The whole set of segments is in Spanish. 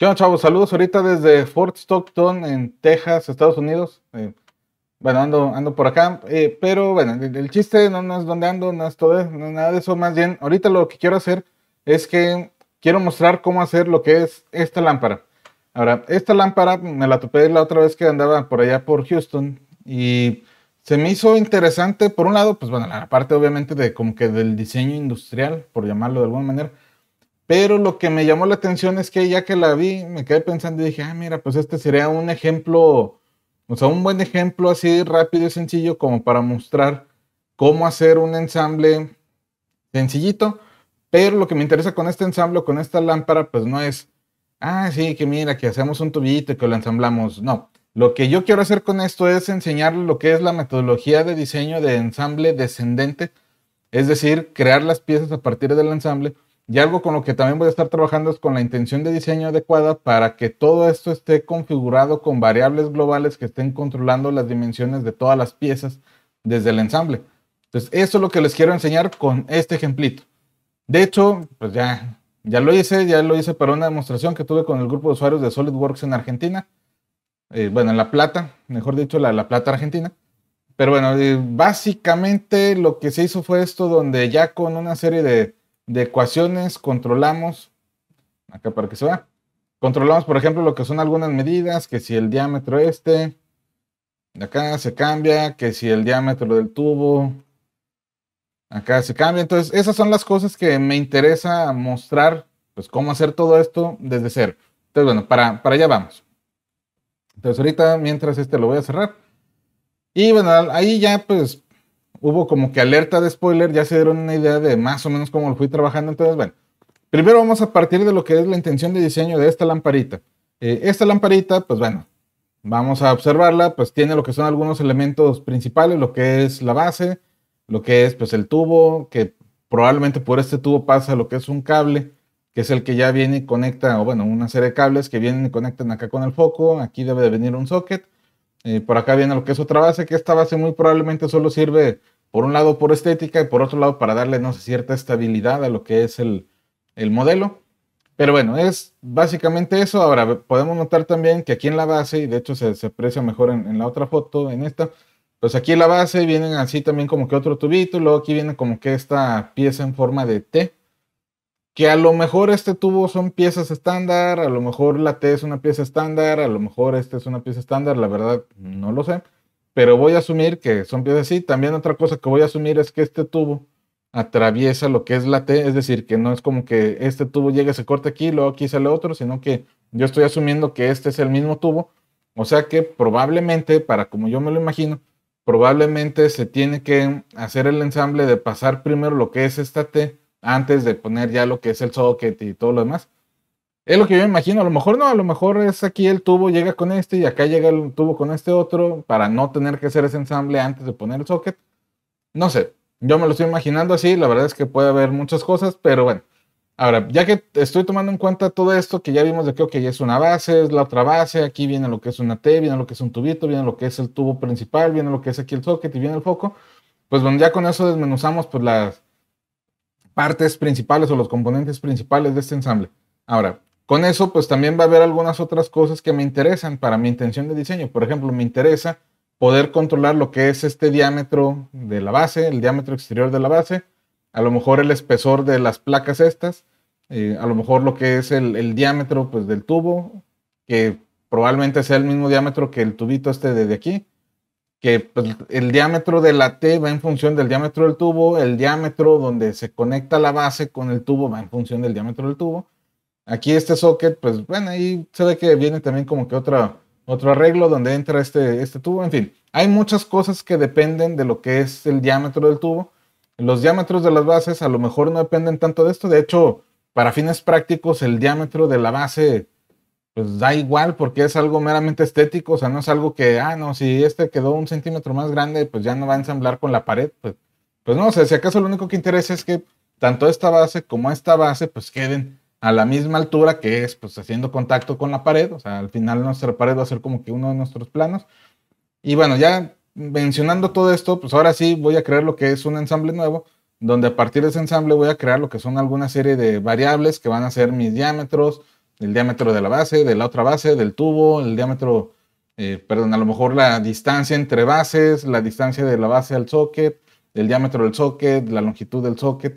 ¿Qué onda, chavos? Saludos ahorita desde Fort Stockton, en Texas, Estados Unidos. Eh, bueno, ando, ando por acá, eh, pero bueno, el, chiste no, es dónde ando, no es todo, no nada de eso. Más bien, ahorita lo que quiero hacer es que quiero mostrar cómo hacer lo que es esta lámpara. Ahora, esta lámpara me la topé la otra vez que andaba por allá por Houston y se me hizo interesante, por un lado, pues bueno, la parte obviamente de como que del diseño industrial, por llamarlo de alguna manera pero lo que me llamó la atención es que ya que la vi, me quedé pensando y dije, ah, mira, pues este sería un ejemplo, o sea, un buen ejemplo así rápido y sencillo como para mostrar cómo hacer un ensamble sencillito. Pero lo que me interesa con este ensamble, con esta lámpara, pues no es, ah, sí, que mira, que hacemos un tubillito y que lo ensamblamos. No, lo que yo quiero hacer con esto es enseñarle lo que es la metodología de diseño de ensamble descendente, es decir, crear las piezas a partir del ensamble y algo con lo que también voy a estar trabajando es con la intención de diseño adecuada para que todo esto esté configurado con variables globales que estén controlando las dimensiones de todas las piezas desde el ensamble. Entonces, eso es lo que les quiero enseñar con este ejemplito. De hecho, pues ya, ya lo hice, ya lo hice para una demostración que tuve con el grupo de usuarios de SolidWorks en Argentina. Eh, bueno, en La Plata, mejor dicho, la, la Plata Argentina. Pero bueno, eh, básicamente lo que se hizo fue esto donde ya con una serie de de ecuaciones controlamos, acá para que se vea, controlamos por ejemplo lo que son algunas medidas, que si el diámetro este, de acá se cambia, que si el diámetro del tubo, acá se cambia. Entonces esas son las cosas que me interesa mostrar, pues cómo hacer todo esto desde cero. Entonces bueno, para, para allá vamos. Entonces ahorita mientras este lo voy a cerrar. Y bueno, ahí ya pues hubo como que alerta de spoiler, ya se dieron una idea de más o menos cómo lo fui trabajando. Entonces, bueno, primero vamos a partir de lo que es la intención de diseño de esta lamparita. Eh, esta lamparita, pues bueno, vamos a observarla, pues tiene lo que son algunos elementos principales, lo que es la base, lo que es pues el tubo, que probablemente por este tubo pasa lo que es un cable, que es el que ya viene y conecta, o bueno, una serie de cables que vienen y conectan acá con el foco, aquí debe de venir un socket, eh, por acá viene lo que es otra base, que esta base muy probablemente solo sirve por un lado por estética y por otro lado para darle, no sé, cierta estabilidad a lo que es el, el modelo. Pero bueno, es básicamente eso. Ahora, podemos notar también que aquí en la base, y de hecho se, se aprecia mejor en, en, la otra foto, en esta, pues aquí en la base vienen así también como que otro tubito, y luego aquí viene como que esta pieza en forma de T, que a lo mejor este tubo son piezas estándar, a lo mejor la T es una pieza estándar, a lo mejor este es una pieza estándar, la verdad no lo sé, pero voy a asumir que son piezas así. También otra cosa que voy a asumir es que este tubo atraviesa lo que es la T, es decir, que no es como que este tubo llegue, se corte aquí, luego aquí sale otro, sino que yo estoy asumiendo que este es el mismo tubo, o sea que probablemente, para como yo me lo imagino, probablemente se tiene que hacer el ensamble de pasar primero lo que es esta T antes de poner ya lo que es el socket y todo lo demás. Es lo que yo imagino, a lo mejor no, a lo mejor es aquí el tubo llega con este y acá llega el tubo con este otro para no tener que hacer ese ensamble antes de poner el socket. No sé, yo me lo estoy imaginando así, la verdad es que puede haber muchas cosas, pero bueno. Ahora, ya que estoy tomando en cuenta todo esto que ya vimos de que, ok, es una base, es la otra base, aquí viene lo que es una T, viene lo que es un tubito, viene lo que es el tubo principal, viene lo que es aquí el socket y viene el foco, pues bueno, ya con eso desmenuzamos pues las partes principales o los componentes principales de este ensamble. Ahora, con eso, pues también va a haber algunas otras cosas que me interesan para mi intención de diseño. Por ejemplo, me interesa poder controlar lo que es este diámetro de la base, el diámetro exterior de la base, a lo mejor el espesor de las placas estas, eh, a lo mejor lo que es el, diámetro pues, del tubo, que probablemente sea el mismo diámetro que el tubito este de aquí que pues, el diámetro de la T va en función del diámetro del tubo, el diámetro donde se conecta la base con el tubo va en función del diámetro del tubo. Aquí este socket, pues bueno, ahí se ve que viene también como que otra, otro arreglo donde entra este, este tubo, en fin. Hay muchas cosas que dependen de lo que es el diámetro del tubo. Los diámetros de las bases a lo mejor no dependen tanto de esto. De hecho, para fines prácticos, el diámetro de la base pues da igual porque es algo meramente estético, o sea, no es algo que, ah, no, si este quedó un centímetro más grande, pues ya no va a ensamblar con la pared, pues, pues no, o sea, si acaso lo único que interesa es que tanto esta base como esta base, pues queden a la misma altura que es, pues haciendo contacto con la pared, o sea, al final nuestra pared va a ser como que uno de nuestros planos. Y bueno, ya mencionando todo esto, pues ahora sí voy a crear lo que es un ensamble nuevo, donde a partir de ese ensamble voy a crear lo que son alguna serie de variables que van a ser mis diámetros, el diámetro de la base, de la otra base, del tubo, el diámetro, eh, perdón, a lo mejor la distancia entre bases, la distancia de la base al socket, el diámetro del socket, la longitud del socket.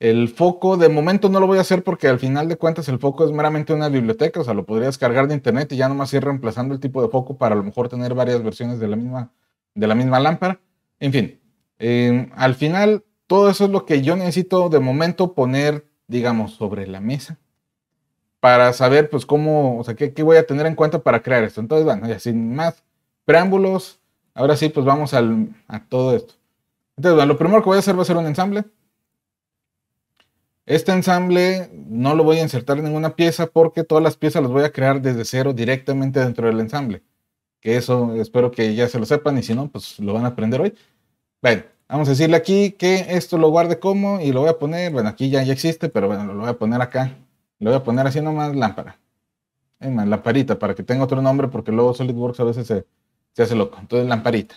El foco, de momento no lo voy a hacer porque al final de cuentas el foco es meramente una biblioteca, o sea, lo podrías cargar de internet y ya nomás ir reemplazando el tipo de foco para a lo mejor tener varias versiones de la misma, de la misma lámpara. En fin, em, al final todo eso es lo que yo necesito de momento poner, digamos, sobre la mesa para saber, pues, cómo, o sea, qué, qué voy a tener en cuenta para crear esto. Entonces, bueno, ya sin más preámbulos, ahora sí, pues vamos a todo esto. Entonces, bueno, lo primero que voy a hacer va a ser un ensamble. Este ensamble no lo voy a insertar en ninguna pieza porque todas las piezas las voy a crear desde cero directamente dentro del ensamble. Que eso espero que ya se lo sepan y si no, pues lo van a aprender hoy. Bueno, vamos a decirle aquí que esto lo guarde como y lo voy a poner, bueno, aquí ya, ya existe, pero bueno, lo voy a poner acá le voy a poner así nomás lámpara. lamparita, para que tenga otro nombre, porque luego SolidWorks a veces se, se hace loco. Entonces, lamparita.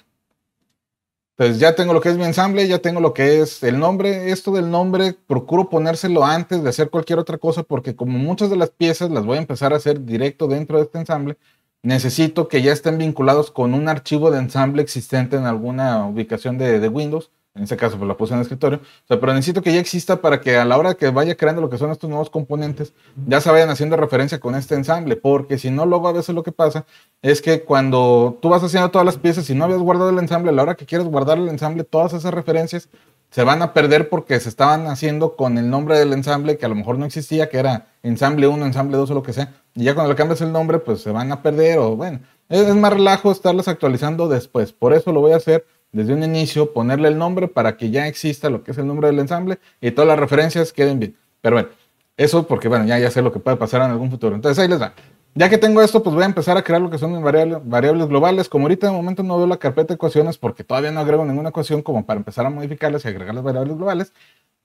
Entonces ya tengo lo que es mi ensamble, ya tengo lo que es el nombre. Esto del nombre procuro ponérselo antes de hacer cualquier otra cosa porque como muchas de las piezas las voy a empezar a hacer directo dentro de este ensamble, necesito que ya estén vinculados con un archivo de ensamble existente en alguna ubicación de Windows en ese caso pues la puse en el escritorio, pero necesito que ya exista para que a la hora que vaya creando lo que son estos nuevos componentes, ya se vayan haciendo referencia con este ensamble, porque si no, luego a veces lo que pasa es que cuando tú vas haciendo todas las piezas y no habías guardado el ensamble, a la hora que quieres guardar el ensamble, todas esas referencias se van a perder porque se estaban haciendo con el nombre del ensamble que a lo mejor no existía, que era ensamble 1, ensamble 2 o lo que sea, y ya cuando le cambias el nombre, pues se van a perder o bueno, es más relajo estarlas actualizando después, por eso lo voy a hacer desde un inicio, ponerle el nombre para que ya exista lo que es el nombre del ensamble y todas las referencias queden bien. Pero bueno, eso porque, bueno, ya, ya sé lo que puede pasar en algún futuro. Entonces ahí les va. Ya que tengo esto, pues voy a empezar a crear lo que son variables, variables globales. Como ahorita de momento no veo la carpeta de ecuaciones porque todavía no agrego ninguna ecuación como para empezar a modificarlas y agregar las variables globales,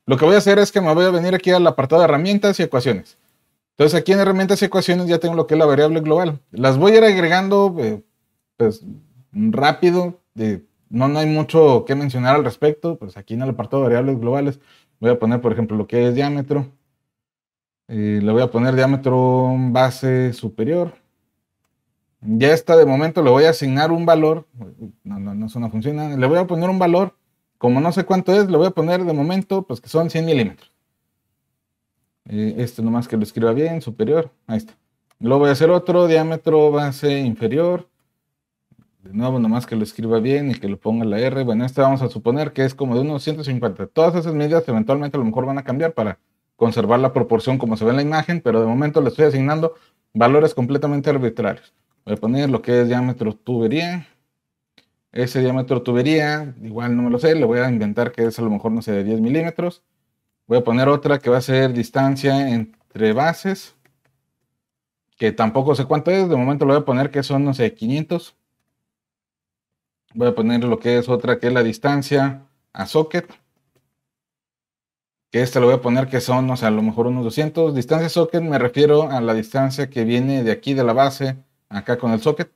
lo que voy a hacer es que me voy a venir aquí al apartado de herramientas y ecuaciones. Entonces aquí en herramientas y ecuaciones ya tengo lo que es la variable global. Las voy a ir agregando eh, pues rápido, no, hay mucho que mencionar al respecto, pues aquí en el apartado de variables globales voy a poner, por ejemplo, lo que es diámetro. Eh, le voy a poner diámetro base superior. Ya está, de momento le voy a asignar un valor. No, no, no, funciona. Le voy a poner un valor. Como no sé cuánto es, le voy a poner de momento, pues que son 100 milímetros. Eh, esto nomás que lo escriba bien, superior. Ahí está. Luego voy a hacer otro diámetro base inferior. De nuevo, nomás que lo escriba bien y que lo ponga la R. Bueno, este vamos a suponer que es como de unos 150. Todas esas medidas eventualmente a lo mejor van a cambiar para conservar la proporción como se ve en la imagen, pero de momento le estoy asignando valores completamente arbitrarios. Voy a poner lo que es diámetro tubería. Ese diámetro tubería, igual no me lo sé, le voy a inventar que es a lo mejor, no sé, de 10 milímetros. Voy a poner otra que va a ser distancia entre bases, que tampoco sé cuánto es. De momento lo voy a poner que son, no sé, 500. Voy a poner lo que es otra, que es la distancia a socket. Que esta lo voy a poner que son, o sea, a lo mejor unos 200. Distancia socket me refiero a la distancia que viene de aquí de la base, acá con el socket.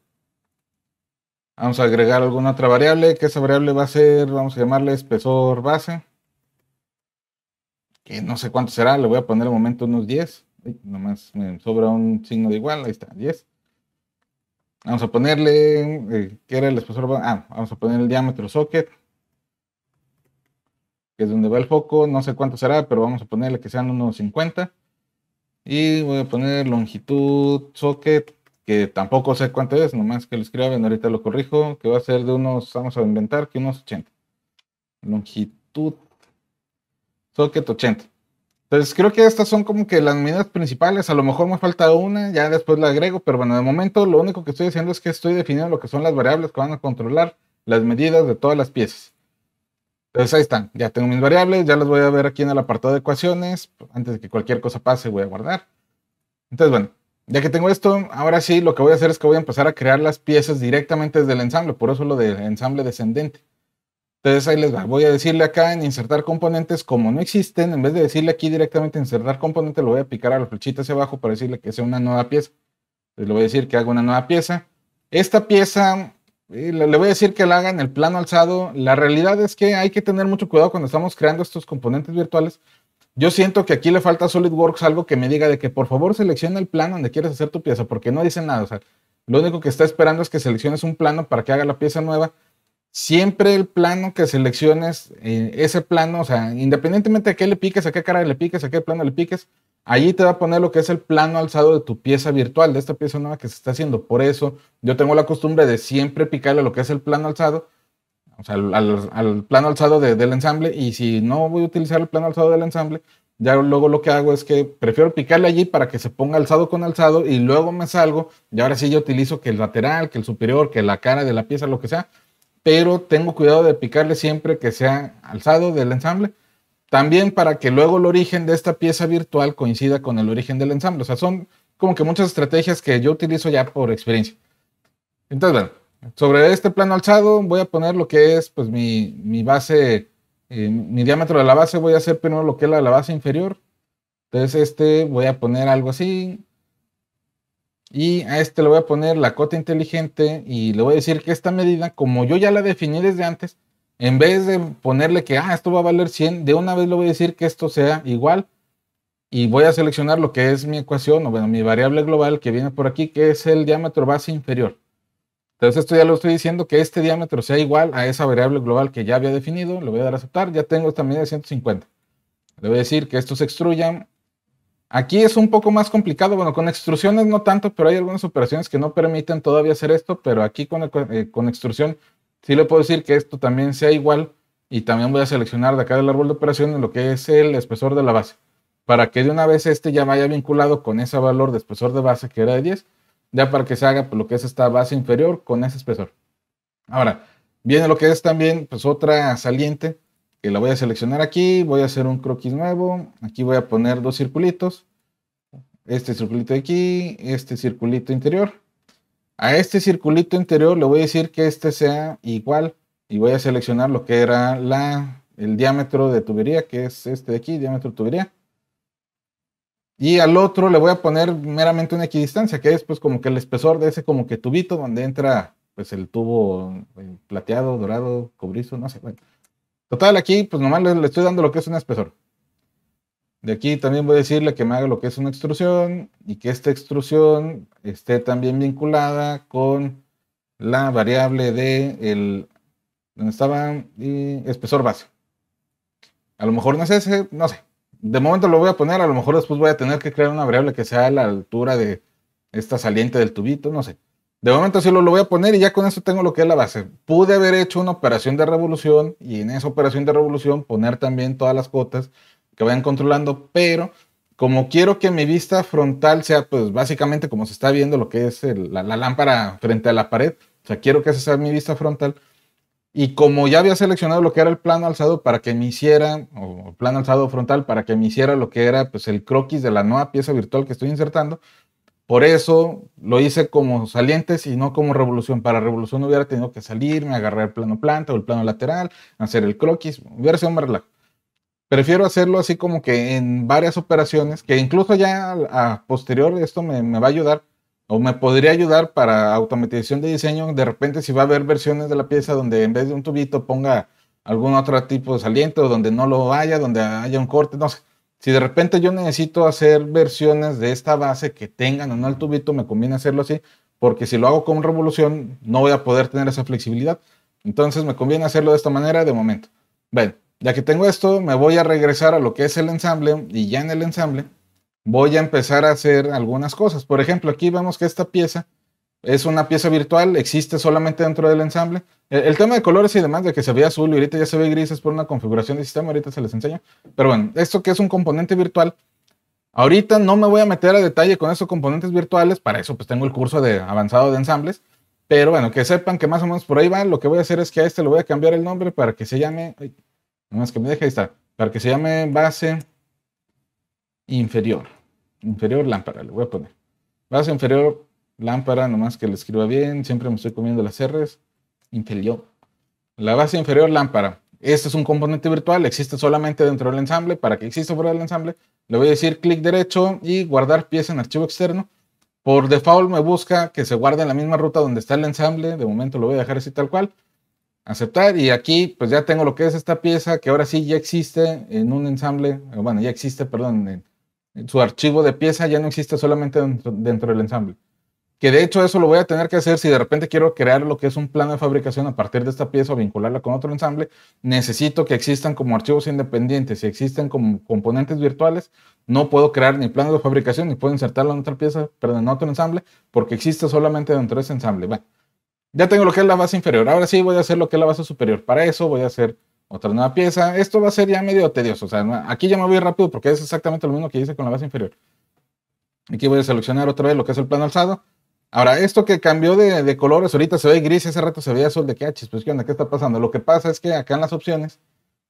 Vamos a agregar alguna otra variable, que esa variable va a ser, vamos a llamarle espesor base. Que no sé cuánto será, le voy a poner al momento unos 10. nomás me sobra un signo de igual, ahí está, 10. Vamos a ponerle, eh, ¿qué era el espesor? Ah, vamos a poner el diámetro socket, que es donde va el foco, no sé cuánto será, pero vamos a ponerle que sean unos 50. Y voy a poner longitud socket, que tampoco sé cuánto es, nomás que lo escriben, ahorita lo corrijo, que va a ser de unos, vamos a inventar, que unos 80. Longitud socket 80. Entonces creo que estas son como que las medidas principales. A lo mejor me falta una, ya después la agrego, pero bueno, de momento lo único que estoy haciendo es que estoy definiendo lo que son las variables que van a controlar las medidas de todas las piezas. Entonces ahí están, ya tengo mis variables, ya las voy a ver aquí en el apartado de ecuaciones. Pues, antes de que cualquier cosa pase, voy a guardar. Entonces, bueno, ya que tengo esto, ahora sí lo que voy a hacer es que voy a empezar a crear las piezas directamente desde el ensamble, por eso lo de ensamble descendente. Entonces ahí les va. Voy a decirle acá en insertar componentes, como no existen, en vez de decirle aquí directamente insertar componente, lo voy a picar a la flechita hacia abajo para decirle que sea una nueva pieza. Entonces le voy a decir que haga una nueva pieza. Esta pieza, eh, le voy a decir que la haga en el plano alzado. La realidad es que hay que tener mucho cuidado cuando estamos creando estos componentes virtuales. Yo siento que aquí le falta a SolidWorks algo que me diga de que por favor seleccione el plano donde quieres hacer tu pieza, porque no dice nada. lo único que está esperando es que selecciones un plano para que haga la pieza nueva siempre el plano que selecciones, eh, ese plano, o sea, independientemente de qué le piques, a qué cara le piques, a qué plano le piques, allí te va a poner lo que es el plano alzado de tu pieza virtual, de esta pieza nueva que se está haciendo. Por eso yo tengo la costumbre de siempre picarle lo que es el plano alzado, o sea, al, plano alzado del ensamble, y si no voy a utilizar el plano alzado del ensamble, ya luego lo que hago es que prefiero picarle allí para que se ponga alzado con alzado y luego me salgo y ahora sí yo utilizo que el lateral, que el superior, que la cara de la pieza, lo que sea, pero tengo cuidado de picarle siempre que sea alzado del ensamble. También para que luego el origen de esta pieza virtual coincida con el origen del ensamble. O sea, son como que muchas estrategias que yo utilizo ya por experiencia. Entonces, bueno, sobre este plano alzado voy a poner lo que es pues mi, base, eh, mi diámetro de la base. Voy a hacer primero lo que es la base inferior. Entonces, este voy a poner algo así. Y a este le voy a poner la cota inteligente y le voy a decir que esta medida, como yo ya la definí desde antes, en vez de ponerle que, ah, esto va a valer 100, de una vez le voy a decir que esto sea igual. Y voy a seleccionar lo que es mi ecuación, o bueno, mi variable global que viene por aquí, que es el diámetro base inferior. Entonces esto ya lo estoy diciendo, que este diámetro sea igual a esa variable global que ya había definido. Le voy a dar a aceptar, ya tengo esta medida de 150. Le voy a decir que esto se extruya Aquí es un poco más complicado, bueno, con extrusiones no tanto, pero hay algunas operaciones que no permiten todavía hacer esto, pero aquí con, eh, extrusión sí le puedo decir que esto también sea igual y también voy a seleccionar de acá del árbol de operaciones lo que es el espesor de la base, para que de una vez este ya vaya vinculado con ese valor de espesor de base que era de 10, ya para que se haga pues, lo que es esta base inferior con ese espesor. Ahora, viene lo que es también pues otra saliente la voy a seleccionar aquí, voy a hacer un croquis nuevo, aquí voy a poner dos circulitos, este circulito de aquí, este circulito interior. A este circulito interior le voy a decir que este sea igual y voy a seleccionar lo que era la, el diámetro de tubería, que es este de aquí, diámetro de tubería. Y al otro le voy a poner meramente una equidistancia, que es pues como que el espesor de ese como que tubito donde entra pues el tubo eh, plateado, dorado, cobrizo, no sé, bueno. Total, aquí pues nomás le, estoy dando lo que es un espesor. De aquí también voy a decirle que me haga lo que es una extrusión y que esta extrusión esté también vinculada con la variable de el, donde estaba y espesor base. A lo mejor no es ese, no sé. De momento lo voy a poner, a lo mejor después voy a tener que crear una variable que sea a la altura de esta saliente del tubito, no sé. De momento si lo voy a poner y ya con eso tengo lo que es la base. Pude haber hecho una operación de revolución y en esa operación de revolución poner también todas las cotas que vayan controlando, pero como quiero que mi vista frontal sea pues básicamente como se está viendo lo que es la, la lámpara frente a la pared, o sea, quiero que esa sea mi vista frontal, y como ya había seleccionado lo que era el plano alzado para que me hiciera, o plano alzado frontal para que me hiciera lo que era pues, el croquis de la nueva pieza virtual que estoy insertando, por eso lo hice como salientes y no como revolución. Para revolución hubiera tenido que salirme, agarrar el plano planta o el plano lateral, hacer el croquis, hubiera sido más Prefiero hacerlo así como que en varias operaciones, que incluso ya a, posterior esto me va a ayudar o me podría ayudar para automatización de diseño. De repente, si va a haber versiones de la pieza donde en vez de un tubito ponga algún otro tipo de saliente o donde no lo haya, donde haya un corte, no sé. Si de repente yo necesito hacer versiones de esta base que tengan un no el tubito, me conviene hacerlo así, porque si lo hago con revolución, no voy a poder tener esa flexibilidad. Entonces me conviene hacerlo de esta manera de momento. Bueno, ya que tengo esto, me voy a regresar a lo que es el ensamble y ya en el ensamble voy a empezar a hacer algunas cosas. Por ejemplo, aquí vemos que esta pieza es una pieza virtual, existe solamente dentro del ensamble. El, tema de colores y demás, de que se ve azul y ahorita ya se ve gris, es por una configuración de sistema, ahorita se les enseña. Pero bueno, esto que es un componente virtual, ahorita no me voy a meter a detalle con esos componentes virtuales, para eso pues tengo el curso de avanzado de ensambles. Pero bueno, que sepan que más o menos por ahí va, lo que voy a hacer es que a este le voy a cambiar el nombre para que se llame, ay, más que me deje, ahí está, para que se llame base inferior, inferior lámpara, le voy a poner. Base inferior Lámpara, nomás que le escriba bien. Siempre me estoy comiendo las R's. Inferior. La base inferior, lámpara. Este es un componente virtual, existe solamente dentro del ensamble. Para que exista fuera del ensamble, le voy a decir clic derecho y guardar pieza en archivo externo. Por default me busca que se guarde en la misma ruta donde está el ensamble. De momento lo voy a dejar así tal cual. Aceptar y aquí pues ya tengo lo que es esta pieza que ahora sí ya existe en un ensamble. Bueno, ya existe, perdón, en, su archivo de pieza ya no existe solamente dentro del ensamble. Que de hecho eso lo voy a tener que hacer si de repente quiero crear lo que es un plano de fabricación a partir de esta pieza o vincularla con otro ensamble. Necesito que existan como archivos independientes. Si existen como componentes virtuales, no puedo crear ni plan de fabricación ni puedo insertarla en otra pieza, perdón, en otro ensamble, porque existe solamente dentro de ese ensamble. ya tengo lo que es la base inferior. Ahora sí voy a hacer lo que es la base superior. Para eso voy a hacer otra nueva pieza. Esto va a ser ya medio tedioso. aquí ya me voy rápido porque es exactamente lo mismo que hice con la base inferior. Aquí voy a seleccionar otra vez lo que es el plano alzado Ahora, esto que cambió de, colores, ahorita se ve gris, hace rato se veía azul de que, ah, pues qué onda, qué está pasando. Lo que pasa es que acá en las opciones,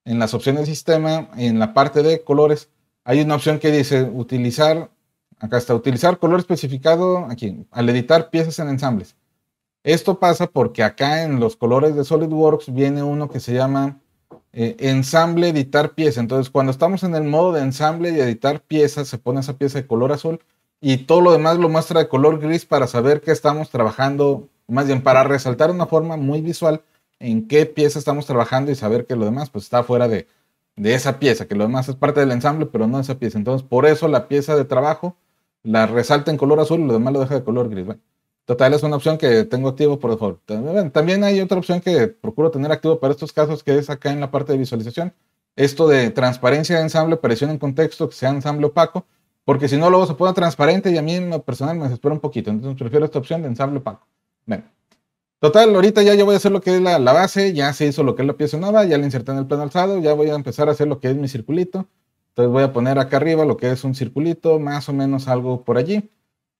en las opciones del sistema, en la parte de colores, hay una opción que dice utilizar, acá está, utilizar color especificado aquí, al editar piezas en ensambles. Esto pasa porque acá en los colores de SolidWorks viene uno que se llama eh, ensamble editar pieza. Entonces, cuando estamos en el modo de ensamble y editar piezas, se pone esa pieza de color azul y todo lo demás lo muestra de color gris para saber que estamos trabajando, más bien para resaltar de una forma muy visual en qué pieza estamos trabajando y saber que lo demás pues está fuera de, de esa pieza, que lo demás es parte del ensamble, pero no esa pieza. Entonces, por eso la pieza de trabajo la resalta en color azul y lo demás lo deja de color gris. total, es una opción que tengo activo por favor También hay otra opción que procuro tener activo para estos casos, que es acá en la parte de visualización. Esto de transparencia de ensamble, aparición en contexto, que sea ensamble opaco porque si no luego se pone transparente y a mí en lo personal me desespera un poquito, entonces prefiero esta opción de ensable opaco. Bueno, total, ahorita ya yo voy a hacer lo que es la, la, base, ya se hizo lo que es la pieza nueva, ya la inserté en el plano alzado, ya voy a empezar a hacer lo que es mi circulito, entonces voy a poner acá arriba lo que es un circulito, más o menos algo por allí,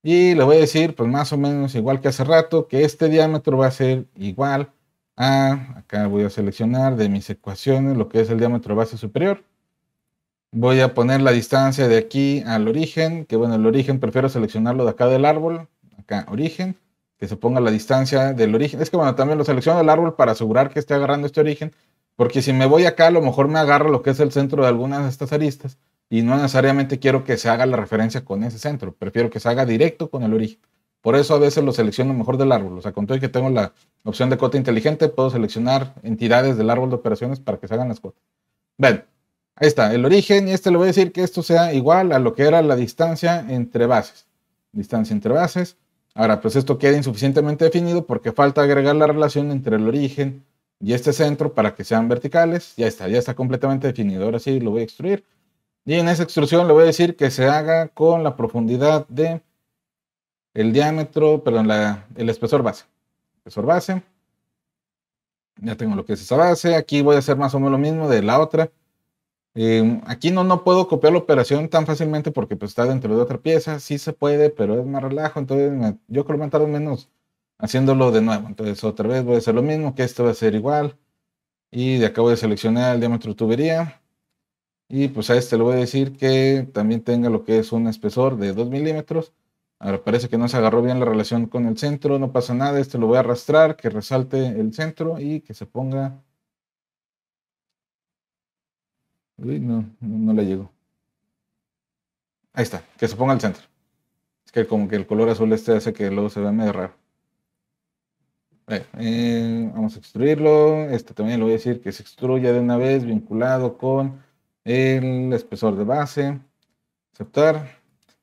y le voy a decir, pues más o menos igual que hace rato, que este diámetro va a ser igual a, acá voy a seleccionar de mis ecuaciones lo que es el diámetro base superior, Voy a poner la distancia de aquí al origen, que bueno, el origen prefiero seleccionarlo de acá del árbol, acá origen, que se ponga la distancia del origen. Es que bueno, también lo selecciono del árbol para asegurar que esté agarrando este origen, porque si me voy acá a lo mejor me agarra lo que es el centro de algunas de estas aristas y no necesariamente quiero que se haga la referencia con ese centro, prefiero que se haga directo con el origen. Por eso a veces lo selecciono mejor del árbol. O sea, con todo y que tengo la opción de cota inteligente, puedo seleccionar entidades del árbol de operaciones para que se hagan las cotas. ven Ahí está, el origen, y este le voy a decir que esto sea igual a lo que era la distancia entre bases. Distancia entre bases. Ahora, pues esto queda insuficientemente definido porque falta agregar la relación entre el origen y este centro para que sean verticales. Ya está, ya está completamente definido. Ahora sí lo voy a extruir. Y en esa extrusión le voy a decir que se haga con la profundidad de el diámetro, perdón, el espesor base. Espesor base. Ya tengo lo que es esa base. Aquí voy a hacer más o menos lo mismo de la otra. Eh, aquí no, no puedo copiar la operación tan fácilmente porque pues, está dentro de otra pieza, sí se puede, pero es más relajo, entonces yo creo que me menos haciéndolo de nuevo. Entonces otra vez voy a hacer lo mismo, que esto va a ser igual. Y de acá voy a seleccionar el diámetro tubería. Y pues a este le voy a decir que también tenga lo que es un espesor de 2 milímetros. Ahora parece que no se agarró bien la relación con el centro, no pasa nada. Este lo voy a arrastrar, que resalte el centro y que se ponga no, no, le llegó. Ahí está, que se ponga al centro. Es que como que el color azul este hace que luego se vea medio raro. Eh, vamos a extruirlo. Este también le voy a decir que se extruya de una vez vinculado con el espesor de base. Aceptar.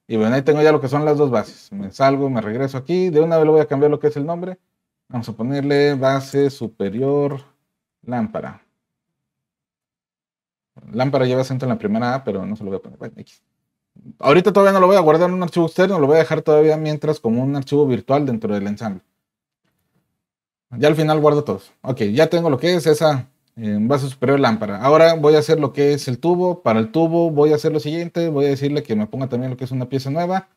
Y bueno, ahí tengo ya lo que son las dos bases. Me salgo, me regreso aquí. De una vez le voy a cambiar lo que es el nombre. Vamos a ponerle base superior lámpara. Lámpara lleva acento en la primera A, pero no se lo voy a poner. Ahorita todavía no lo voy a guardar en un archivo externo, lo voy a dejar todavía mientras como un archivo virtual dentro del ensamble. Ya al final guardo todos. Ok, ya tengo lo que es esa eh, base superior lámpara. Ahora voy a hacer lo que es el tubo. Para el tubo voy a hacer lo siguiente. Voy a decirle que me ponga también lo que es una pieza nueva.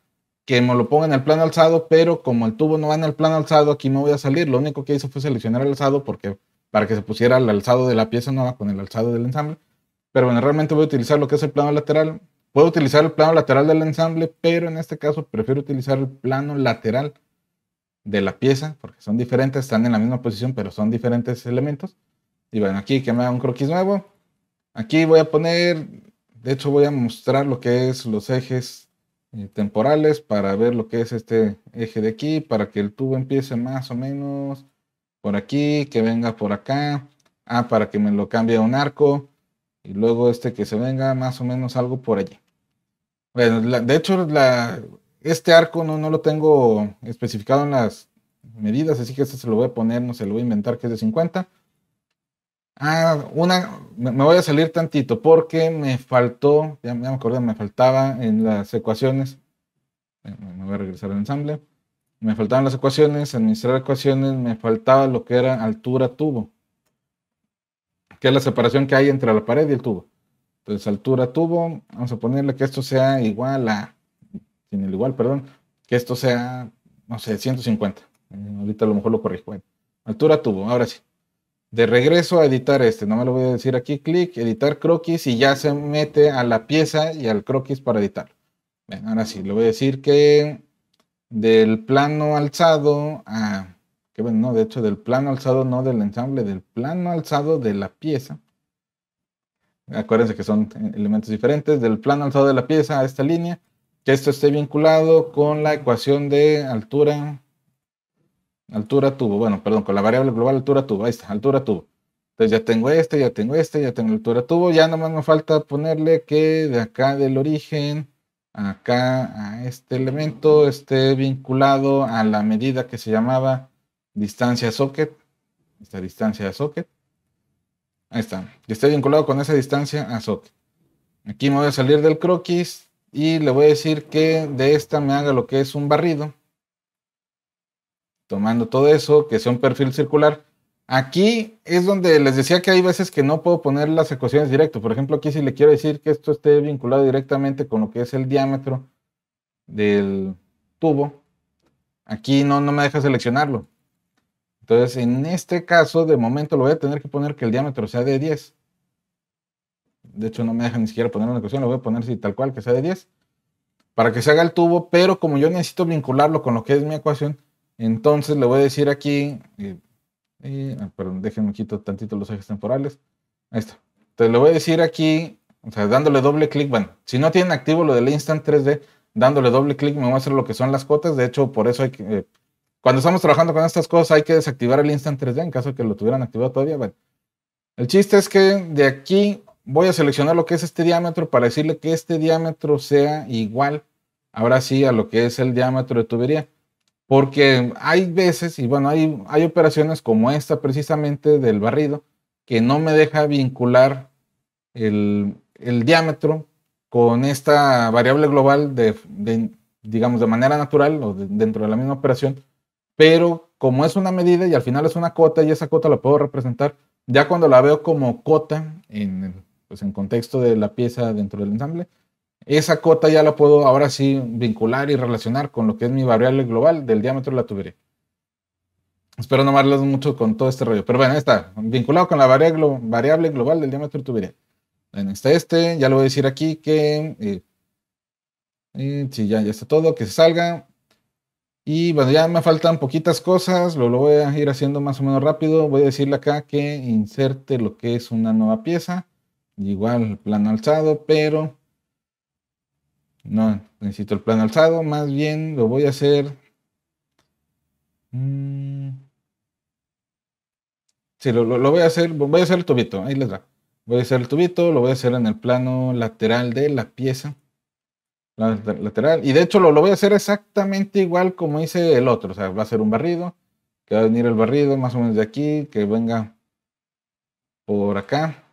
Que me lo ponga en el plano alzado, pero como el tubo no va en el plano alzado, aquí me voy a salir. Lo único que hice fue seleccionar el alzado porque para que se pusiera el alzado de la pieza nueva con el alzado del ensamble. Pero bueno, realmente voy a utilizar lo que es el plano lateral. Puedo utilizar el plano lateral del ensamble, pero en este caso prefiero utilizar el plano lateral de la pieza, porque son diferentes, están en la misma posición, pero son diferentes elementos. Y bueno, aquí que me haga un croquis nuevo. Aquí voy a poner, de hecho voy a mostrar lo que es los ejes eh, temporales para ver lo que es este eje de aquí, para que el tubo empiece más o menos por aquí, que venga por acá. Ah, para que me lo cambie a un arco y luego este que se venga más o menos algo por allí. Bueno, de hecho, este arco no, lo tengo especificado en las medidas, así que este se lo voy a poner, no se lo voy a inventar que es de 50. Ah, una, me voy a salir tantito porque me faltó, ya, ya me acordé, me faltaba en las ecuaciones. Eh, me voy a regresar al ensamble. Me faltaban las ecuaciones, administrar ecuaciones, me faltaba lo que era altura tubo que es la separación que hay entre la pared y el tubo. Entonces, altura tubo, vamos a ponerle que esto sea igual a, sin el igual, perdón, que esto sea, no sé, 150. Eh, ahorita a lo mejor lo corrijo. altura tubo, ahora sí. De regreso a editar este, no me lo voy a decir aquí, clic, editar croquis y ya se mete a la pieza y al croquis para editarlo. ahora sí, le voy a decir que del plano alzado a que ven no, de hecho del plano alzado, no del ensamble, del plano alzado de la pieza. Acuérdense que son eh, elementos diferentes, del plano alzado de la pieza a esta línea, que esto esté vinculado con la ecuación de altura, altura tubo, bueno, perdón, con la variable global altura tubo, ahí está, altura tubo. Entonces ya tengo este, ya tengo este, ya tengo altura tubo, ya más me falta ponerle que de acá del origen acá a este elemento esté vinculado a la medida que se llamaba distancia socket, esta distancia a socket. Ahí está, y esté vinculado con esa distancia a socket. Aquí me voy a salir del croquis y le voy a decir que de esta me haga lo que es un barrido. Tomando todo eso, que sea un perfil circular. Aquí es donde les decía que hay veces que no puedo poner las ecuaciones directo. Por ejemplo, aquí si le quiero decir que esto esté vinculado directamente con lo que es el diámetro del tubo, aquí no, no me deja seleccionarlo. Entonces, en este caso, de momento lo voy a tener que poner que el diámetro sea de 10. De hecho, no me deja ni siquiera poner una ecuación, lo voy a poner así tal cual, que sea de 10. Para que se haga el tubo, pero como yo necesito vincularlo con lo que es mi ecuación, entonces le voy a decir aquí, eh, eh, ah, perdón, déjenme quito tantito los ejes temporales. Ahí está. Entonces le voy a decir aquí, o sea, dándole doble clic, bueno, si no tienen activo lo del Instant 3D, dándole doble clic me muestra lo que son las cotas. De hecho, por eso hay que, eh, cuando estamos trabajando con estas cosas hay que desactivar el Instant 3D en caso de que lo tuvieran activado todavía. el chiste es que de aquí voy a seleccionar lo que es este diámetro para decirle que este diámetro sea igual ahora sí a lo que es el diámetro de tubería. Porque hay veces, y bueno, hay, hay operaciones como esta precisamente del barrido, que no me deja vincular el, diámetro con esta variable global de, digamos, de manera natural o dentro de la misma operación pero como es una medida y al final es una cota y esa cota la puedo representar, ya cuando la veo como cota en, pues, en contexto de la pieza dentro del ensamble, esa cota ya la puedo ahora sí vincular y relacionar con lo que es mi variable global del diámetro de la tubería. Espero no hablarles mucho con todo este rollo, pero bueno, está, vinculado con la variable, global del diámetro de tubería. Bueno, está este, ya lo voy a decir aquí que, eh, eh ya, ya está todo, que se salga, y bueno, ya me faltan poquitas cosas, lo, lo voy a ir haciendo más o menos rápido. Voy a decirle acá que inserte lo que es una nueva pieza. Igual plano alzado, pero no necesito el plano alzado. Más bien lo voy a hacer... Mm, sí, lo, lo voy a hacer, voy a hacer el tubito, ahí les va. Voy a hacer el tubito, lo voy a hacer en el plano lateral de la pieza lateral. Y de hecho lo, lo, voy a hacer exactamente igual como hice el otro. O sea, va a ser un barrido, que va a venir el barrido más o menos de aquí, que venga por acá.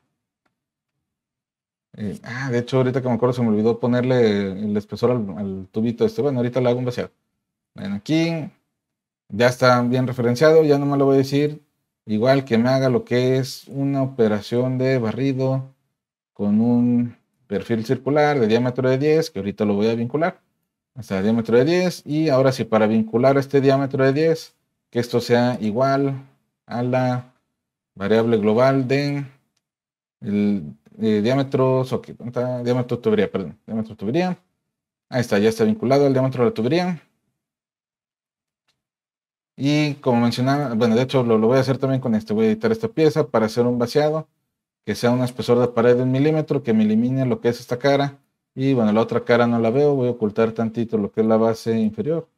Eh, ah, de hecho ahorita que me acuerdo se me olvidó ponerle el espesor al, tubito este. Bueno, ahorita le hago un vaciado. Bueno, aquí ya está bien referenciado, ya no me lo voy a decir igual que me haga lo que es una operación de barrido con un perfil circular de diámetro de 10, que ahorita lo voy a vincular, hasta diámetro de 10. Y ahora sí, para vincular este diámetro de 10, que esto sea igual a la variable global de el, eh, diámetro socket, diámetro tubería, perdón, diámetro tubería. Ahí está, ya está vinculado al diámetro de la tubería. Y como mencionaba, bueno, de hecho lo, lo voy a hacer también con este, voy a editar esta pieza para hacer un vaciado que sea un espesor de pared de un milímetro, que me elimine lo que es esta cara. Y bueno, la otra cara no la veo, voy a ocultar tantito lo que es la base inferior.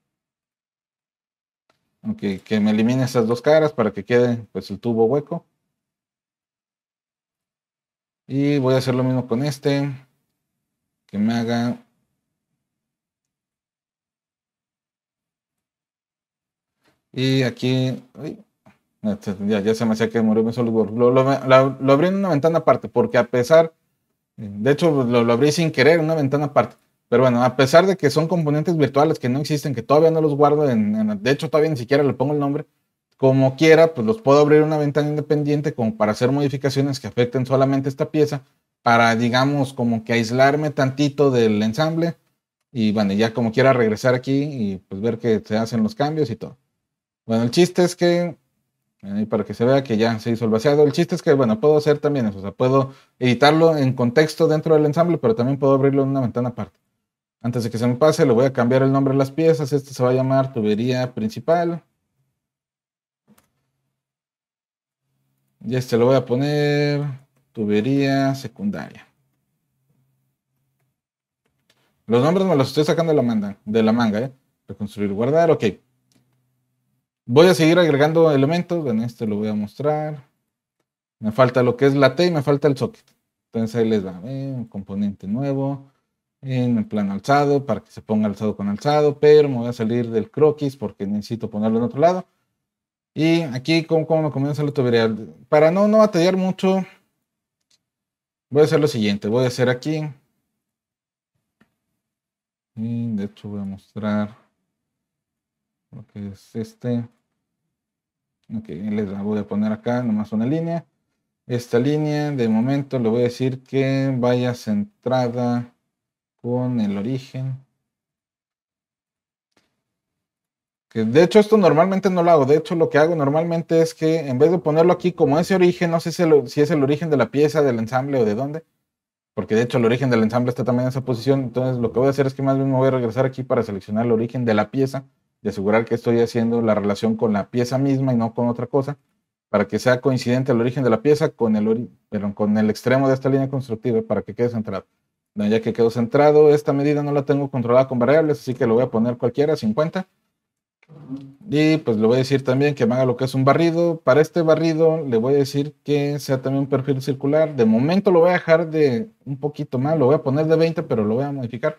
Aunque que me elimine esas dos caras para que quede pues el tubo hueco. Y voy a hacer lo mismo con este. Que me haga... Y aquí... Este, ya, ya se me hacía que murió mi Solidworks. Lo, lo, lo, abrí en una ventana aparte, porque a pesar, de hecho pues, lo, abrí sin querer en una ventana aparte. Pero bueno, a pesar de que son componentes virtuales que no existen, que todavía no los guardo, de hecho todavía ni siquiera le pongo el nombre, como quiera, pues los puedo abrir en una ventana independiente como para hacer modificaciones que afecten solamente esta pieza, para digamos como que aislarme tantito del ensamble y bueno, ya como quiera regresar aquí y pues ver que se hacen los cambios y todo. Bueno, el chiste es que y para que se vea que ya se hizo el vaciado. El chiste es que, bueno, puedo hacer también eso, o sea, puedo editarlo en contexto dentro del ensamble, pero también puedo abrirlo en una ventana aparte. Antes de que se me pase, le voy a cambiar el nombre de las piezas. Este se va a llamar tubería principal. Y este lo voy a poner tubería secundaria. Los nombres me los estoy sacando de la manga, de la manga ¿eh? Reconstruir, guardar, ok. Voy a seguir agregando elementos. En este lo voy a mostrar. Me falta lo que es la T y me falta el socket. Entonces ahí les da un componente nuevo. En el plano alzado para que se ponga alzado con alzado. Pero me voy a salir del croquis porque necesito ponerlo en otro lado. Y aquí, ¿cómo, cómo comienza el tutorial. Para no, no batallar mucho, voy a hacer lo siguiente. Voy a hacer aquí. Y de hecho voy a mostrar lo que es este. Ok, les voy a poner acá nomás una línea. Esta línea, de momento, le voy a decir que vaya centrada con el origen. Que de hecho, esto normalmente no lo hago. De hecho, lo que hago normalmente es que en vez de ponerlo aquí como ese origen, no sé si, si es el origen de la pieza, del ensamble o de dónde, porque de hecho el origen del ensamble está también en esa posición. Entonces, lo que voy a hacer es que más bien me voy a regresar aquí para seleccionar el origen de la pieza de asegurar que estoy haciendo la relación con la pieza misma y no con otra cosa, para que sea coincidente el origen de la pieza con el, perdón, con el extremo de esta línea constructiva, para que quede centrado. ya que quedó centrado, esta medida no la tengo controlada con variables, así que lo voy a poner cualquiera, 50. Y pues le voy a decir también que me haga lo que es un barrido. Para este barrido le voy a decir que sea también un perfil circular. De momento lo voy a dejar de un poquito más, lo voy a poner de 20, pero lo voy a modificar.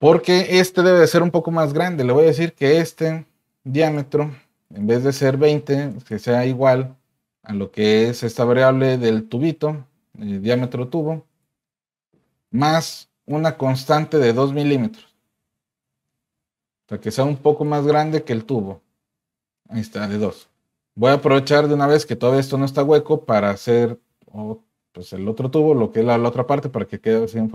Porque este debe ser un poco más grande. Le voy a decir que este diámetro, en vez de ser 20, que sea igual a lo que es esta variable del tubito, el eh, diámetro tubo, más una constante de 2 milímetros. Para que sea un poco más grande que el tubo. Ahí está, de 2. Voy a aprovechar de una vez que todavía esto no está hueco para hacer oh, pues, el otro tubo, lo que es la, otra parte, para que quede así en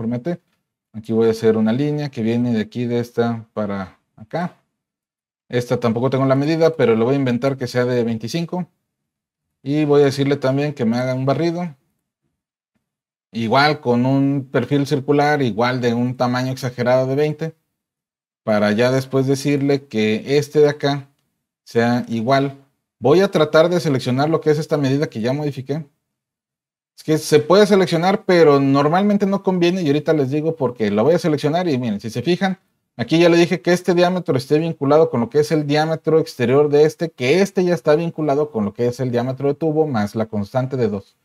Aquí voy a hacer una línea que viene de aquí, de esta para acá. Esta tampoco tengo la medida, pero lo voy a inventar que sea de 25. Y voy a decirle también que me haga un barrido. Igual con un perfil circular, igual de un tamaño exagerado de 20. Para ya después decirle que este de acá sea igual. Voy a tratar de seleccionar lo que es esta medida que ya modifiqué. Es que se puede seleccionar, pero normalmente no conviene y ahorita les digo porque lo voy a seleccionar y miren, si se fijan, aquí ya le dije que este diámetro esté vinculado con lo que es el diámetro exterior de este, que este ya está vinculado con lo que es el diámetro de tubo más la constante de 2.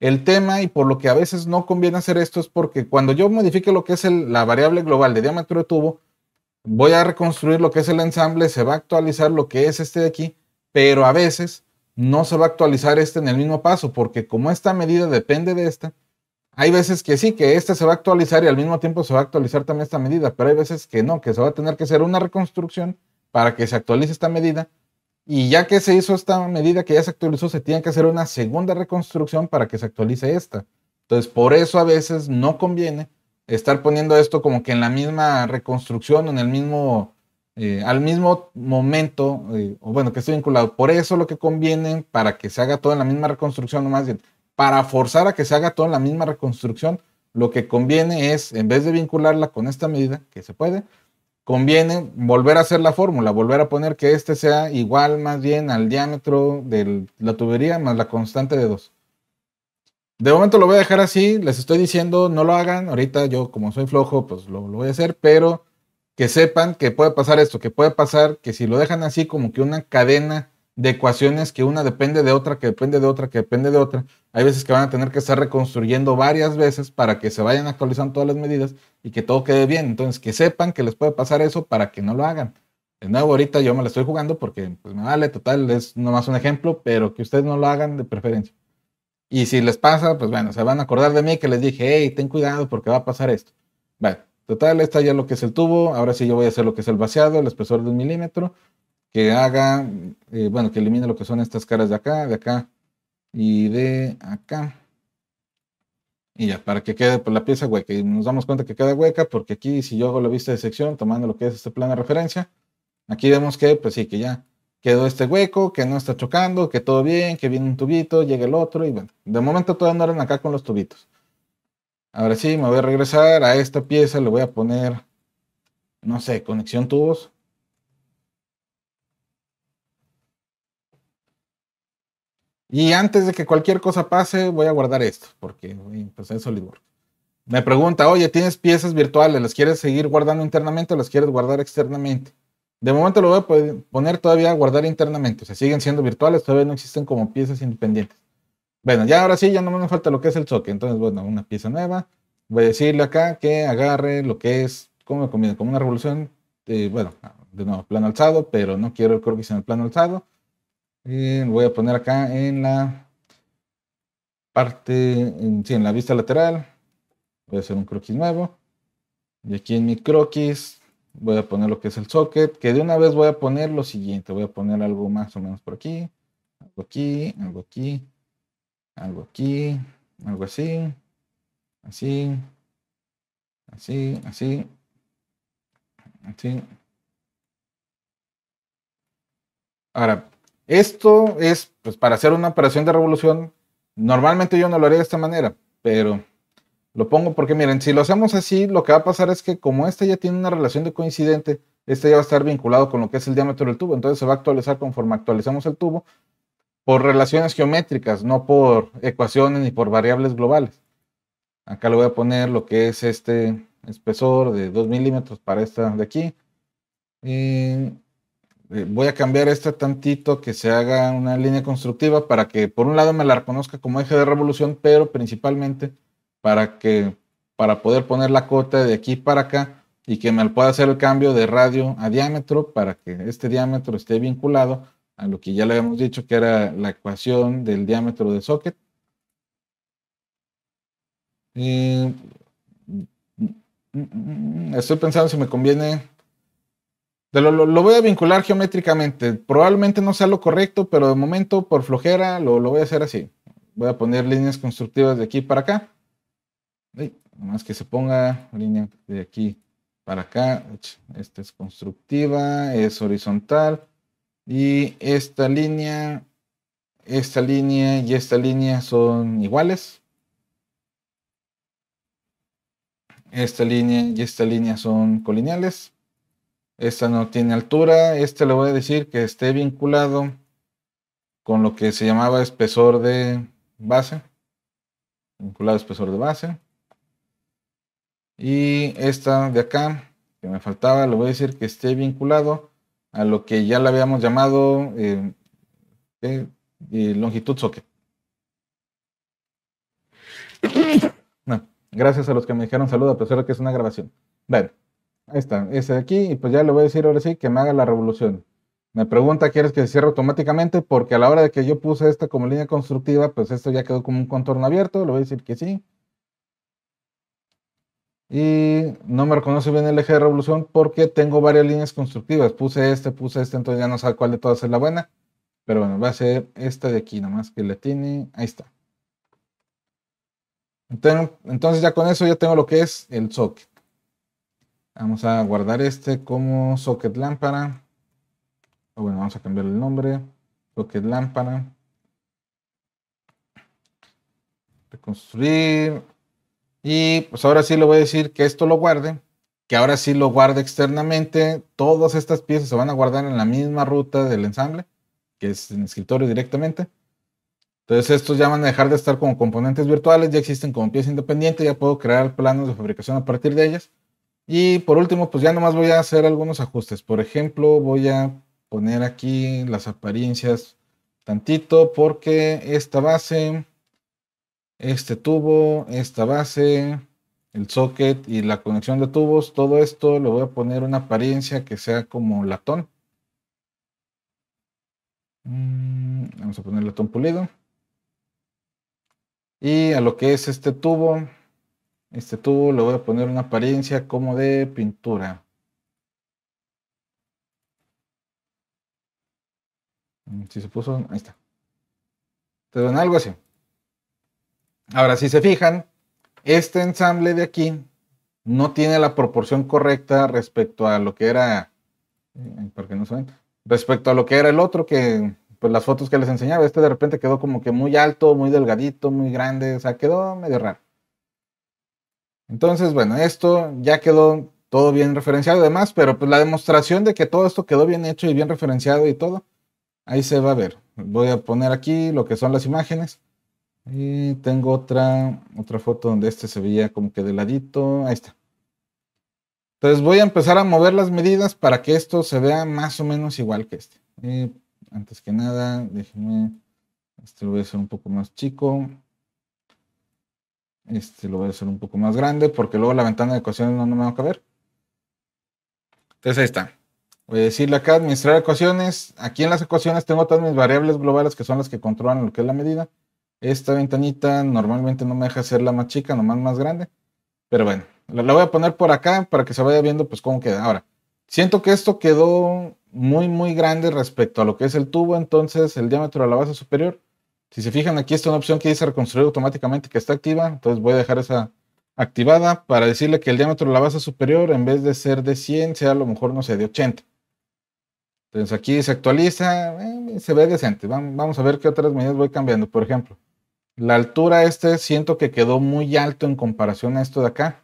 El tema y por lo que a veces no conviene hacer esto es porque cuando yo modifique lo que es la variable global de diámetro de tubo, voy a reconstruir lo que es el ensamble, se va a actualizar lo que es este de aquí, pero a veces no se va a actualizar este en el mismo paso, porque como esta medida depende de esta, hay veces que sí, que esta se va a actualizar y al mismo tiempo se va a actualizar también esta medida, pero hay veces que no, que se va a tener que hacer una reconstrucción para que se actualice esta medida. Y ya que se hizo esta medida, que ya se actualizó, se tiene que hacer una segunda reconstrucción para que se actualice esta. Entonces, por eso a veces no conviene estar poniendo esto como que en la misma reconstrucción, en el mismo eh, al mismo momento, eh, o bueno, que esté vinculado. Por eso lo que conviene para que se haga todo en la misma reconstrucción, o más bien, para forzar a que se haga todo en la misma reconstrucción, lo que conviene es, en vez de vincularla con esta medida, que se puede, conviene volver a hacer la fórmula, volver a poner que este sea igual más bien al diámetro de la tubería más la constante de 2. De momento lo voy a dejar así, les estoy diciendo, no lo hagan, ahorita yo como soy flojo, pues lo voy a hacer, pero que sepan que puede pasar esto, que puede pasar que si lo dejan así como que una cadena de ecuaciones que una depende de otra, que depende de otra, que depende de otra, hay veces que van a tener que estar reconstruyendo varias veces para que se vayan actualizando todas las medidas y que todo quede bien. Entonces, que sepan que les puede pasar eso para que no lo hagan. De nuevo, ahorita yo me la estoy jugando porque pues, me vale, total, es nomás un ejemplo, pero que ustedes no lo hagan de preferencia. Y si les pasa, pues bueno, se van a acordar de mí que les dije, hey, ten cuidado porque va a pasar esto. Bueno, Total, está ya lo que es el tubo. Ahora sí, yo voy a hacer lo que es el vaciado, el espesor de un milímetro. Que haga, eh, bueno, que elimine lo que son estas caras de acá, de acá y de acá. Y ya, para que quede pues, la pieza hueca. Y nos damos cuenta que queda hueca porque aquí, si yo hago la vista de sección, tomando lo que es este plano de referencia, aquí vemos que, pues sí, que ya quedó este hueco, que no está chocando, que todo bien, que viene un tubito, llega el otro. Y bueno, de momento todavía no eran acá con los tubitos. Ahora sí, me voy a regresar a esta pieza, le voy a poner, no sé, conexión tubos. Y antes de que cualquier cosa pase, voy a guardar esto, porque voy a pues SolidWorks. Me pregunta, oye, tienes piezas virtuales, ¿las quieres seguir guardando internamente o las quieres guardar externamente? De momento lo voy a poner todavía a guardar internamente, o sea, siguen siendo virtuales, todavía no existen como piezas independientes. Bueno, ya ahora sí, ya no me falta lo que es el socket. Entonces, bueno, una pieza nueva. Voy a decirle acá que agarre lo que es, como conviene, Como una revolución, eh, bueno, de nuevo, plano alzado, pero no quiero el croquis en el plano alzado. Eh, voy a poner acá en la parte, sí, en la vista lateral. Voy a hacer un croquis nuevo. Y aquí en mi croquis voy a poner lo que es el socket, que de una vez voy a poner lo siguiente. Voy a poner algo más o menos por aquí, algo aquí, algo aquí algo aquí, algo así, así, así, así, así. Ahora, esto es pues, para hacer una operación de revolución. Normalmente yo no lo haría de esta manera, pero lo pongo porque miren, si lo hacemos así, lo que va a pasar es que como este ya tiene una relación de coincidente, este ya va a estar vinculado con lo que es el diámetro del tubo, entonces se va a actualizar conforme actualizamos el tubo por relaciones geométricas, no por ecuaciones ni por variables globales. Acá le voy a poner lo que es este espesor de 2 milímetros para esta de aquí. Eh, voy a cambiar esta tantito que se haga una línea constructiva para que por un lado me la reconozca como eje de revolución, pero principalmente para que para poder poner la cota de aquí para acá y que me pueda hacer el cambio de radio a diámetro para que este diámetro esté vinculado a lo que ya le habíamos dicho que era la ecuación del diámetro de socket. Eh, estoy pensando si me conviene. Lo, voy a vincular geométricamente. Probablemente no sea lo correcto, pero de momento, por flojera, lo, voy a hacer así. Voy a poner líneas constructivas de aquí para acá. Más que se ponga línea de aquí para acá. Esta es constructiva, es horizontal y esta línea, esta línea y esta línea son iguales. Esta línea y esta línea son colineales. Esta no tiene altura. Este le voy a decir que esté vinculado con lo que se llamaba espesor de base. Vinculado a espesor de base. Y esta de acá, que me faltaba, le voy a decir que esté vinculado a lo que ya le habíamos llamado eh, longitud socket. No, gracias a los que me dijeron saludo, pero que es una grabación. Bueno, ahí está, ese de aquí, y pues ya le voy a decir ahora sí que me haga la revolución. Me pregunta, ¿quieres que se cierre automáticamente? Porque a la hora de que yo puse esta como línea constructiva, pues esto ya quedó como un contorno abierto, le voy a decir que sí y no me reconoce bien el eje de revolución porque tengo varias líneas constructivas. Puse este, puse este, entonces ya no sé cuál de todas es la buena. Pero bueno, va a ser esta de aquí, nomás que le tiene. Ahí está. Entonces ya con eso ya tengo lo que es el socket. Vamos a guardar este como socket lámpara. O bueno, vamos a cambiar el nombre. Socket lámpara. Reconstruir. Y pues ahora sí le voy a decir que esto lo guarde, que ahora sí lo guarde externamente. Todas estas piezas se van a guardar en la misma ruta del ensamble, que es en escritorio directamente. Entonces estos ya van a dejar de estar como componentes virtuales, ya existen como pieza independiente, ya puedo crear planos de fabricación a partir de ellas. Y por último, pues ya nomás voy a hacer algunos ajustes. Por ejemplo, voy a poner aquí las apariencias tantito porque esta base este tubo, esta base, el socket y la conexión de tubos, todo esto le voy a poner una apariencia que sea como latón. Mm, vamos a poner latón pulido. Y a lo que es este tubo, este tubo le voy a poner una apariencia como de pintura. Mm, si se puso, ahí está. Te dan algo así. Ahora, si se fijan, este ensamble de aquí no tiene la proporción correcta respecto a lo que era, porque no saben, respecto a lo que era el otro, que pues las fotos que les enseñaba, este de repente quedó como que muy alto, muy delgadito, muy grande, o sea, quedó medio raro. Entonces, bueno, esto ya quedó todo bien referenciado y demás, pero pues la demostración de que todo esto quedó bien hecho y bien referenciado y todo, ahí se va a ver. Voy a poner aquí lo que son las imágenes. Y tengo otra, otra foto donde este se veía como que de ladito. Ahí está. Entonces voy a empezar a mover las medidas para que esto se vea más o menos igual que este. antes que nada, déjenme, este lo voy a hacer un poco más chico. Este lo voy a hacer un poco más grande porque luego la ventana de ecuaciones no, no me va a caber. Entonces ahí está. Voy a decirle acá administrar ecuaciones. Aquí en las ecuaciones tengo todas mis variables globales que son las que controlan lo que es la medida esta ventanita normalmente no me deja la más chica, nomás más grande. Pero bueno, la, voy a poner por acá para que se vaya viendo pues cómo queda. Ahora, siento que esto quedó muy, muy grande respecto a lo que es el tubo. Entonces, el diámetro de la base superior. Si se fijan, aquí está una opción que dice reconstruir automáticamente que está activa. Entonces voy a dejar esa activada para decirle que el diámetro de la base superior, en vez de ser de 100, sea a lo mejor, no sé, de 80. Entonces aquí se actualiza, eh, se ve decente. Vamos a ver qué otras medidas voy cambiando. Por ejemplo, la altura este siento que quedó muy alto en comparación a esto de acá.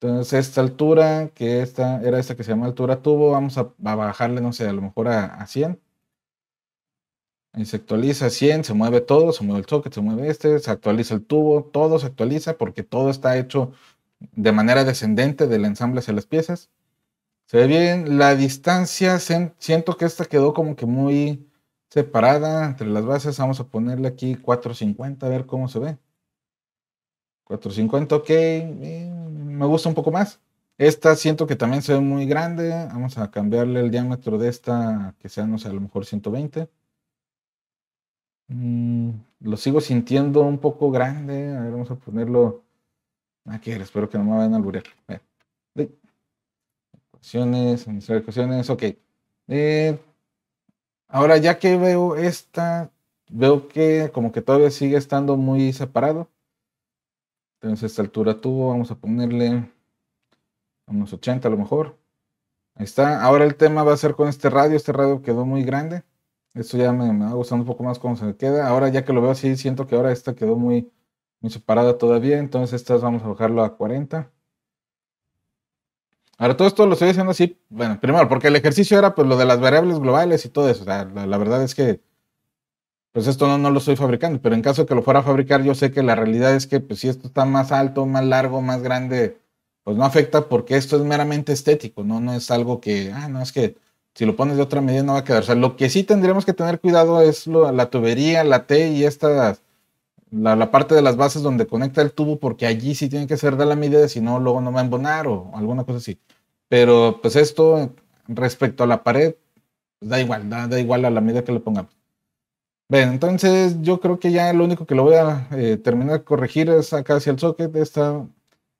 Entonces esta altura, que esta era esta que se llama altura tubo, vamos a, bajarle, no sé, a lo mejor a, 100. Y se actualiza 100, se mueve todo, se mueve el socket, se mueve este, se actualiza el tubo, todo se actualiza porque todo está hecho de manera descendente del ensamble hacia las piezas. Se ve bien, la distancia, siento que esta quedó como que muy separada entre las bases. Vamos a ponerle aquí 450, a ver cómo se ve. 450, ok. Mm, me gusta un poco más. Esta siento que también se ve muy grande. Vamos a cambiarle el diámetro de esta, que sea, no sé, a lo mejor 120. Mm, lo sigo sintiendo un poco grande. A ver, vamos a ponerlo. Aquí, espero que no me vayan a alburear. Ecuaciones, administrar ecuaciones, ok. Eh, Ahora, ya que veo esta, veo que como que todavía sigue estando muy separado. Entonces, esta altura tuvo, vamos a ponerle unos 80 a lo mejor. Ahí está. Ahora el tema va a ser con este radio. Este radio quedó muy grande. Esto ya me, me va gustando un poco más cómo se queda. Ahora ya que lo veo así, siento que ahora esta quedó muy, muy separada todavía. Entonces, estas vamos a bajarlo a 40. Ahora, todo esto lo estoy haciendo así, bueno, primero, porque el ejercicio era pues lo de las variables globales y todo eso. O sea, la, verdad es que, pues esto no, lo estoy fabricando, pero en caso de que lo fuera a fabricar, yo sé que la realidad es que, pues si esto está más alto, más largo, más grande, pues no afecta porque esto es meramente estético, ¿no? No es algo que, ah, no, es que si lo pones de otra medida no va a quedar. O sea, lo que sí tendríamos que tener cuidado es la tubería, la T y estas la, parte de las bases donde conecta el tubo, porque allí sí tiene que ser de la medida, si no, luego no va a embonar o alguna cosa así. Pero pues esto respecto a la pared, pues, da igual, da, igual a la medida que le pongamos. Bien, entonces yo creo que ya lo único que lo voy a eh, terminar de corregir es acá hacia el socket, esta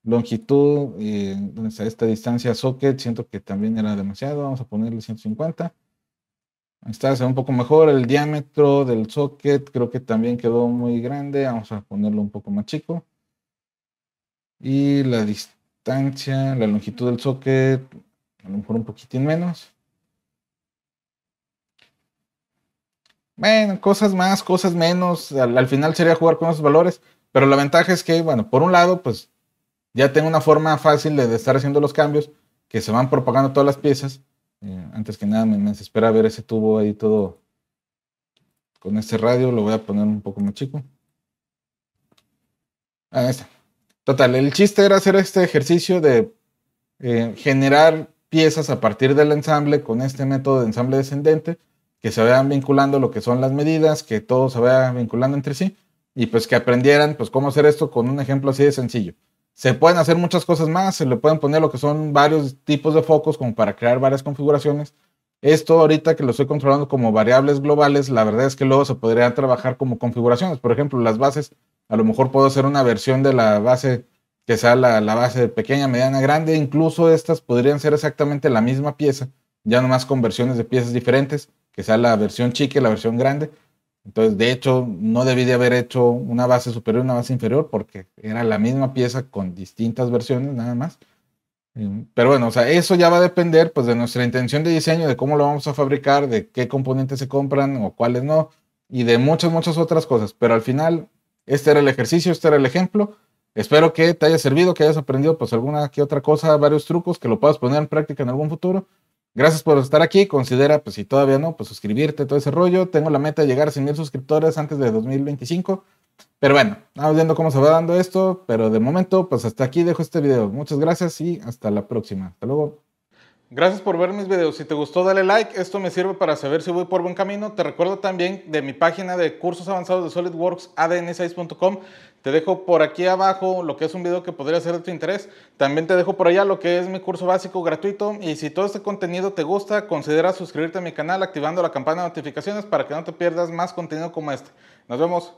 longitud, eh, esta distancia socket, siento que también era demasiado, vamos a ponerle 150. Está un poco mejor. El diámetro del socket creo que también quedó muy grande. Vamos a ponerlo un poco más chico. Y la distancia, la longitud del socket, a lo mejor un poquitín menos. Bueno, cosas más, cosas menos. Al, final sería jugar con esos valores. Pero la ventaja es que, bueno, por un lado, pues ya tengo una forma fácil de estar haciendo los cambios que se van propagando todas las piezas. Eh, antes que nada, me, me desespera ver ese tubo ahí todo con este radio. Lo voy a poner un poco más chico. ahí está. Total, el chiste era hacer este ejercicio de eh, generar piezas a partir del ensamble con este método de ensamble descendente, que se vean vinculando lo que son las medidas, que todo se vaya vinculando entre sí, y pues que aprendieran pues cómo hacer esto con un ejemplo así de sencillo. Se pueden hacer muchas cosas más, se le pueden poner lo que son varios tipos de focos como para crear varias configuraciones. Esto ahorita que lo estoy controlando como variables globales, la verdad es que luego se podrían trabajar como configuraciones. Por ejemplo, las bases, a lo mejor puedo hacer una versión de la base que sea la, la base pequeña, mediana, grande. Incluso estas podrían ser exactamente la misma pieza, ya nomás con versiones de piezas diferentes, que sea la versión chica y la versión grande. Entonces, de hecho, no debí de haber hecho una base superior y una base inferior porque era la misma pieza con distintas versiones nada más. Em, pero bueno, o sea, eso ya va a depender pues de nuestra intención de diseño, de cómo lo vamos a fabricar, de qué componentes se compran o cuáles no, y de muchas, muchas otras cosas. Pero al final, este era el ejercicio, este era el ejemplo. Espero que te haya servido, que hayas aprendido pues alguna que otra cosa, varios trucos, que lo puedas poner en práctica en algún futuro. Gracias por estar aquí. Considera, pues si todavía no, pues suscribirte, todo ese rollo. Tengo la meta de llegar a 100,000 mil suscriptores antes de 2025. Pero bueno, vamos viendo cómo se va dando esto. Pero de momento, pues hasta aquí dejo este video. Muchas gracias y hasta la próxima. Hasta luego. Gracias por ver mis videos. Si te gustó, dale like. Esto me sirve para saber si voy por buen camino. Te recuerdo también de mi página de cursos avanzados de SolidWorks, adn6.com. Te dejo por aquí abajo lo que es un video que podría ser de tu interés. También te dejo por allá lo que es mi curso básico gratuito. Y si todo este contenido te gusta, considera suscribirte a mi canal activando la campana de notificaciones para que no te pierdas más contenido como este. Nos vemos.